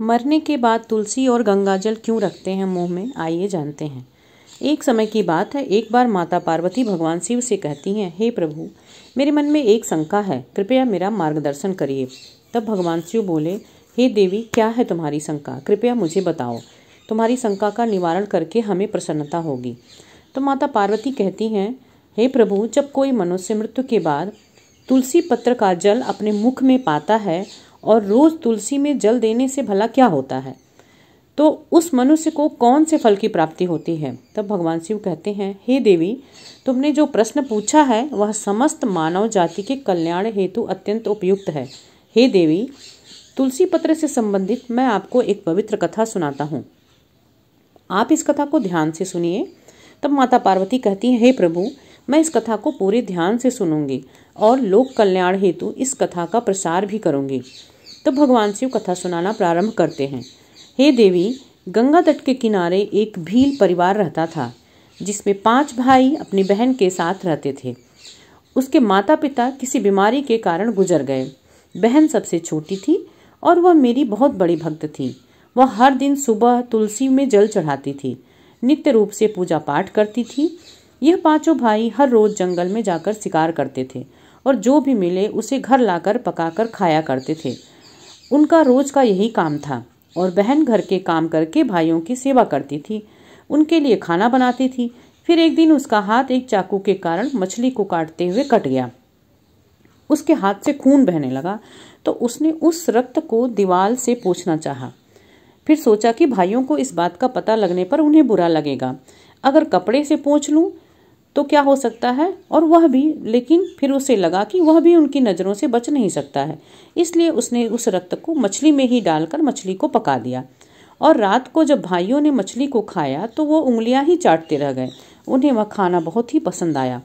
मरने के बाद तुलसी और गंगाजल क्यों रखते हैं मुंह में आइए जानते हैं एक समय की बात है एक बार माता पार्वती भगवान शिव से कहती हैं हे प्रभु मेरे मन में एक शंका है कृपया मेरा मार्गदर्शन करिए तब भगवान शिव बोले हे देवी क्या है तुम्हारी शंका कृपया मुझे बताओ तुम्हारी शंका का निवारण करके हमें प्रसन्नता होगी तो माता पार्वती कहती हैं हे प्रभु जब कोई मनुष्य मृत्यु के बाद तुलसी पत्र का जल अपने मुख में पाता है और रोज तुलसी में जल देने से भला क्या होता है तो उस मनुष्य को कौन से फल की प्राप्ति होती है तब भगवान शिव कहते हैं हे देवी तुमने जो प्रश्न पूछा है वह समस्त मानव जाति के कल्याण हेतु अत्यंत उपयुक्त है हे देवी तुलसी पत्र से संबंधित मैं आपको एक पवित्र कथा सुनाता हूँ आप इस कथा को ध्यान से सुनिए तब माता पार्वती कहती है हे प्रभु मैं इस कथा को पूरे ध्यान से सुनूंगी और लोक कल्याण हेतु इस कथा का प्रसार भी करूंगी तब तो भगवान शिव कथा सुनाना प्रारंभ करते हैं हे देवी गंगा तट के किनारे एक भील परिवार रहता था जिसमें पांच भाई अपनी बहन के साथ रहते थे उसके माता पिता किसी बीमारी के कारण गुजर गए बहन सबसे छोटी थी और वह मेरी बहुत बड़ी भक्त थी वह हर दिन सुबह तुलसी में जल चढ़ाती थी नित्य रूप से पूजा पाठ करती थी यह पांचों भाई हर रोज जंगल में जाकर शिकार करते थे और जो भी मिले उसे घर लाकर पकाकर खाया करते थे उनका रोज का यही काम था और बहन घर के काम करके भाइयों की सेवा करती थी उनके लिए खाना बनाती थी फिर एक दिन उसका हाथ एक चाकू के कारण मछली को काटते हुए कट गया उसके हाथ से खून बहने लगा तो उसने उस रक्त को दीवार से पूछना चाहा फिर सोचा कि भाइयों को इस बात का पता लगने पर उन्हें बुरा लगेगा अगर कपड़े से पोंछ लूं तो क्या हो सकता है और वह भी लेकिन फिर उसे लगा कि वह भी उनकी नज़रों से बच नहीं सकता है इसलिए उसने उस रक्त को मछली में ही डालकर मछली को पका दिया और रात को जब भाइयों ने मछली को खाया तो वो उंगलियां ही चाटते रह गए उन्हें वह खाना बहुत ही पसंद आया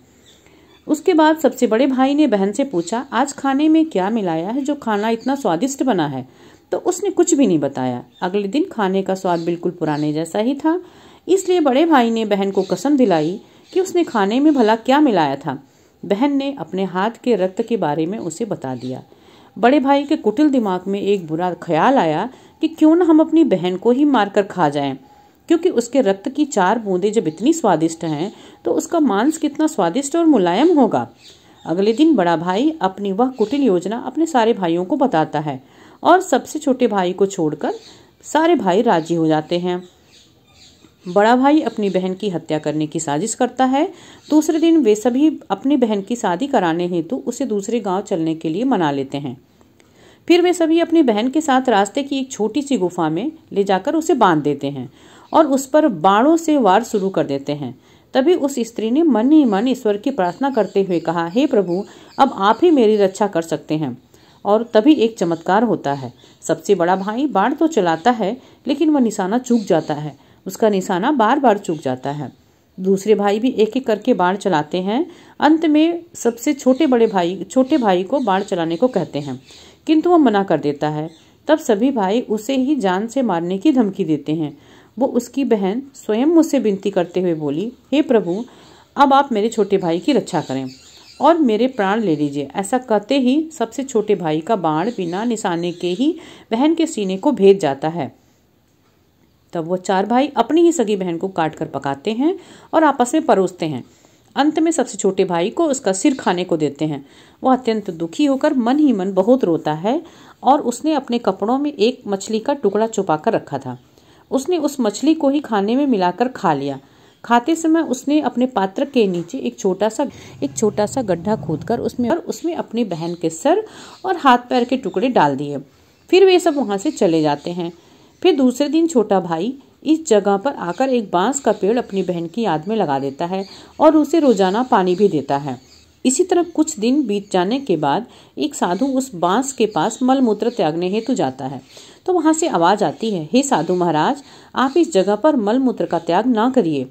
उसके बाद सबसे बड़े भाई ने बहन से पूछा आज खाने में क्या मिलाया है जो खाना इतना स्वादिष्ट बना है तो उसने कुछ भी नहीं बताया अगले दिन खाने का स्वाद बिल्कुल पुराने जैसा ही था इसलिए बड़े भाई ने बहन को कसम दिलाई कि उसने खाने में भला क्या मिलाया था बहन ने अपने हाथ के रक्त के बारे में उसे बता दिया बड़े भाई के कुटिल दिमाग में एक बुरा ख्याल आया कि क्यों ना हम अपनी बहन को ही मारकर खा जाएं क्योंकि उसके रक्त की चार बूंदें जब इतनी स्वादिष्ट हैं तो उसका मांस कितना स्वादिष्ट और मुलायम होगा अगले दिन बड़ा भाई अपनी वह कुटिल योजना अपने सारे भाइयों को बताता है और सबसे छोटे भाई को छोड़कर सारे भाई राजी हो जाते हैं बड़ा भाई अपनी बहन की हत्या करने की साजिश करता है दूसरे दिन वे सभी अपनी बहन की शादी कराने हेतु उसे दूसरे गांव चलने के लिए मना लेते हैं फिर वे सभी अपनी बहन के साथ रास्ते की एक छोटी सी गुफा में ले जाकर उसे बांध देते हैं और उस पर बाणों से वार शुरू कर देते हैं तभी उस स्त्री ने मन ही मन ईश्वर की प्रार्थना करते हुए कहा हे hey प्रभु अब आप ही मेरी रक्षा कर सकते हैं और तभी एक चमत्कार होता है सबसे बड़ा भाई बाढ़ तो चलाता है लेकिन वह निशाना चूक जाता है उसका निशाना बार बार चूक जाता है दूसरे भाई भी एक एक करके बाढ़ चलाते हैं अंत में सबसे छोटे बड़े भाई छोटे भाई को बाढ़ चलाने को कहते हैं किंतु वह मना कर देता है तब सभी भाई उसे ही जान से मारने की धमकी देते हैं वो उसकी बहन स्वयं मुझसे विनती करते हुए बोली हे hey प्रभु अब आप मेरे छोटे भाई की रक्षा करें और मेरे प्राण ले लीजिए ऐसा कहते ही सबसे छोटे भाई का बाण बिना निशाने के ही बहन के सीने को भेज जाता है तब वो चार भाई अपनी ही सगी बहन को काट कर पकाते हैं और आपस में परोसते हैं अंत में सबसे छोटे भाई को उसका सिर खाने को देते हैं वह अत्यंत दुखी होकर मन ही मन बहुत रोता है और उसने अपने कपड़ों में एक मछली का टुकड़ा छुपा कर रखा था उसने उस मछली को ही खाने में मिलाकर खा लिया खाते समय उसने अपने पात्र के नीचे एक छोटा सा एक छोटा सा गड्ढा खोदकर उसमें और उसमें अपनी बहन के सर और हाथ पैर के टुकड़े डाल दिए फिर वे सब वहाँ से चले जाते हैं फिर दूसरे दिन छोटा भाई इस जगह पर आकर एक बांस का पेड़ अपनी बहन की याद में लगा देता है और उसे रोजाना पानी भी देता है इसी तरह कुछ दिन बीत जाने के बाद एक साधु उस बांस के पास मलमूत्र त्यागने हेतु जाता है तो वहां से आवाज़ आती है हे साधु महाराज आप इस जगह पर मलमूत्र का त्याग ना करिए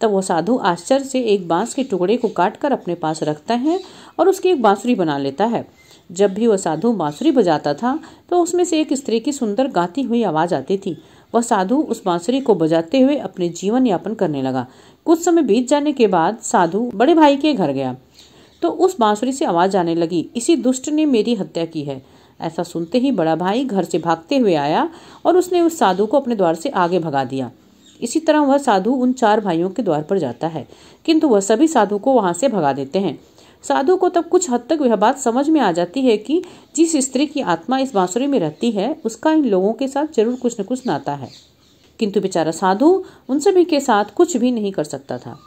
तब वो साधु आश्चर्य से एक बांस के टुकड़े को काट कर अपने पास रखता है और उसकी एक बांसुरी बना लेता है जब भी वह साधु बांसुरी बजाता था तो उसमें से एक स्त्री की सुंदर गाती हुई आवाज़ आती थी वह साधु उस बांसुरी को बजाते हुए अपने जीवन यापन करने लगा कुछ समय बीत जाने के बाद साधु बड़े भाई के घर गया तो उस बांसुरी से आवाज़ आने लगी इसी दुष्ट ने मेरी हत्या की है ऐसा सुनते ही बड़ा भाई घर से भागते हुए आया और उसने उस साधु को अपने द्वार से आगे भगा दिया इसी तरह वह साधु उन चार भाइयों के द्वार पर जाता है किंतु वह सभी साधु को वहाँ से भगा देते हैं साधु को तब कुछ हद तक यह बात समझ में आ जाती है कि जिस स्त्री की आत्मा इस बांसुरी में रहती है उसका इन लोगों के साथ जरूर कुछ न कुछ नाता है किंतु बेचारा साधु उन सभी के साथ कुछ भी नहीं कर सकता था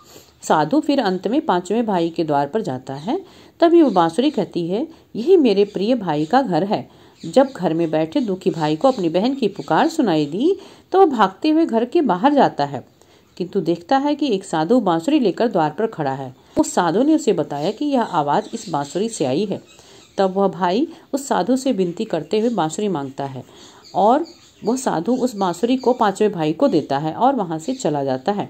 साधु फिर अंत में पांचवें भाई के द्वार पर जाता है तभी वो बांसुरी कहती है यही मेरे प्रिय भाई का घर है जब घर में बैठे दुखी भाई को अपनी बहन की पुकार सुनाई दी तो वह भागते हुए घर के बाहर जाता है किंतु देखता है कि एक साधु बांसुरी लेकर द्वार पर खड़ा है उस साधु ने उसे बताया कि यह आवाज़ इस बांसुरी से आई है तब वह भाई उस साधु से विनती करते हुए बांसुरी मांगता है और वह साधु उस बांसुरी को पांचवें भाई को देता है और वहाँ से चला जाता है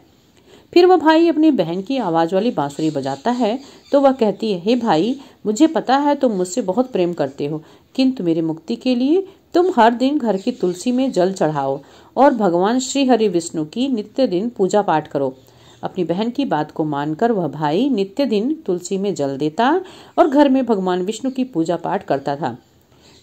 फिर वह भाई अपनी बहन की आवाज़ वाली बांसुरी बजाता है तो वह कहती है हे भाई मुझे पता है तुम मुझसे बहुत प्रेम करते हो किंतु मेरी मुक्ति के लिए तुम हर दिन घर की तुलसी में जल चढ़ाओ और भगवान श्री हरि विष्णु की नित्य दिन पूजा पाठ करो अपनी बहन की बात को मानकर वह भाई नित्य दिन तुलसी में जल देता और घर में भगवान विष्णु की पूजा पाठ करता था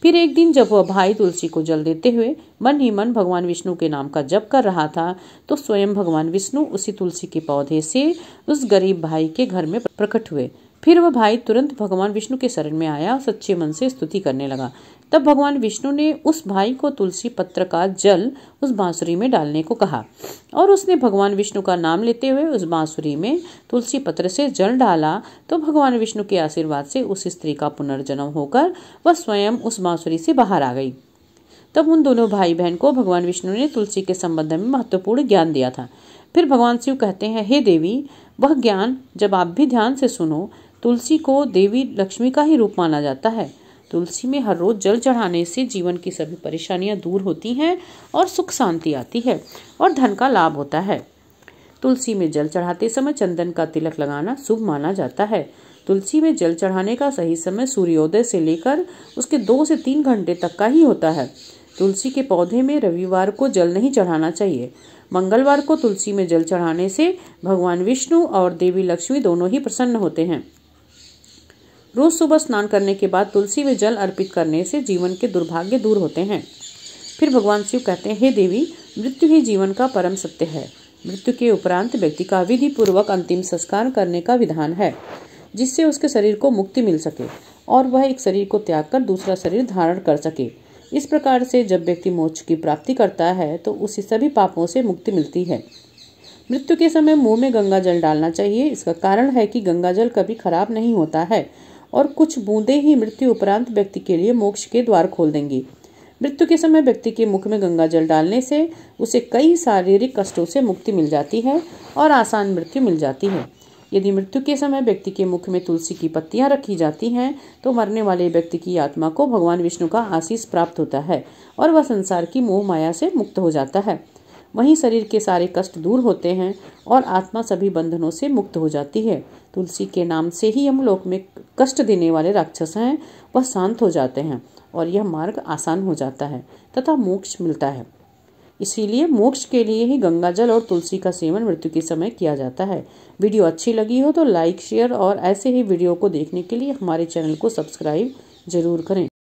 फिर एक दिन जब वह भाई तुलसी को जल देते हुए मन ही मन भगवान विष्णु के नाम का जप कर रहा था तो स्वयं भगवान विष्णु उसी तुलसी के पौधे से उस गरीब भाई के घर में प्रकट हुए फिर वह भाई तुरंत भगवान विष्णु के शरण में आया और सच्चे मन से स्तुति करने लगा तब भगवान विष्णु ने उस भाई को तुलसी पत्र का जल उस बांसुरी में डालने को कहा और उसने भगवान विष्णु का नाम लेते हुए उस बांसुरी में तुलसी पत्र से जल डाला तो भगवान विष्णु के आशीर्वाद से उस स्त्री का पुनर्जन्म होकर वह स्वयं उस बांसुरी से बाहर आ गई तब उन दोनों भाई बहन को भगवान विष्णु ने तुलसी के संबंध में महत्वपूर्ण ज्ञान दिया था फिर भगवान शिव कहते हैं हे देवी वह ज्ञान जब आप भी ध्यान से सुनो तुलसी को देवी लक्ष्मी का ही रूप माना जाता है तुलसी में हर रोज जल चढ़ाने से जीवन की सभी परेशानियां दूर होती हैं और सुख शांति आती है और धन का लाभ होता है तुलसी में जल चढ़ाते समय चंदन का तिलक लगाना शुभ माना जाता है तुलसी में जल चढ़ाने का सही समय सूर्योदय से लेकर उसके दो से तीन घंटे तक का ही होता है तुलसी के पौधे में रविवार को जल नहीं चढ़ाना चाहिए मंगलवार को तुलसी में जल चढ़ाने से भगवान विष्णु और देवी लक्ष्मी दोनों ही प्रसन्न होते हैं रोज सुबह स्नान करने के बाद तुलसी में जल अर्पित करने से जीवन के दुर्भाग्य दूर होते हैं फिर भगवान शिव कहते हैं हे देवी मृत्यु ही जीवन का परम सत्य है मृत्यु के उपरांत व्यक्ति का विधि पूर्वक अंतिम संस्कार करने का विधान है जिससे उसके शरीर को मुक्ति मिल सके और वह एक शरीर को त्याग कर दूसरा शरीर धारण कर सके इस प्रकार से जब व्यक्ति मोक्ष की प्राप्ति करता है तो उसे सभी पापों से मुक्ति मिलती है मृत्यु के समय मुंह में गंगा जल डालना चाहिए इसका कारण है कि गंगा जल कभी खराब नहीं होता है और कुछ बूंदें ही मृत्यु उपरांत व्यक्ति के लिए मोक्ष के द्वार खोल देंगी मृत्यु के समय व्यक्ति के मुख में गंगा जल डालने से उसे कई शारीरिक कष्टों से मुक्ति मिल जाती है और आसान मृत्यु मिल जाती है यदि मृत्यु के समय व्यक्ति के मुख में तुलसी की पत्तियां रखी जाती हैं तो मरने वाले व्यक्ति की आत्मा को भगवान विष्णु का आशीष प्राप्त होता है और वह संसार की मोह माया से मुक्त हो जाता है वहीं शरीर के सारे कष्ट दूर होते हैं और आत्मा सभी बंधनों से मुक्त हो जाती है तुलसी के नाम से ही हम लोक में कष्ट देने वाले राक्षस हैं वह शांत हो जाते हैं और यह मार्ग आसान हो जाता है तथा मोक्ष मिलता है इसीलिए मोक्ष के लिए ही गंगा जल और तुलसी का सेवन मृत्यु के समय किया जाता है वीडियो अच्छी लगी हो तो लाइक शेयर और ऐसे ही वीडियो को देखने के लिए हमारे चैनल को सब्सक्राइब जरूर करें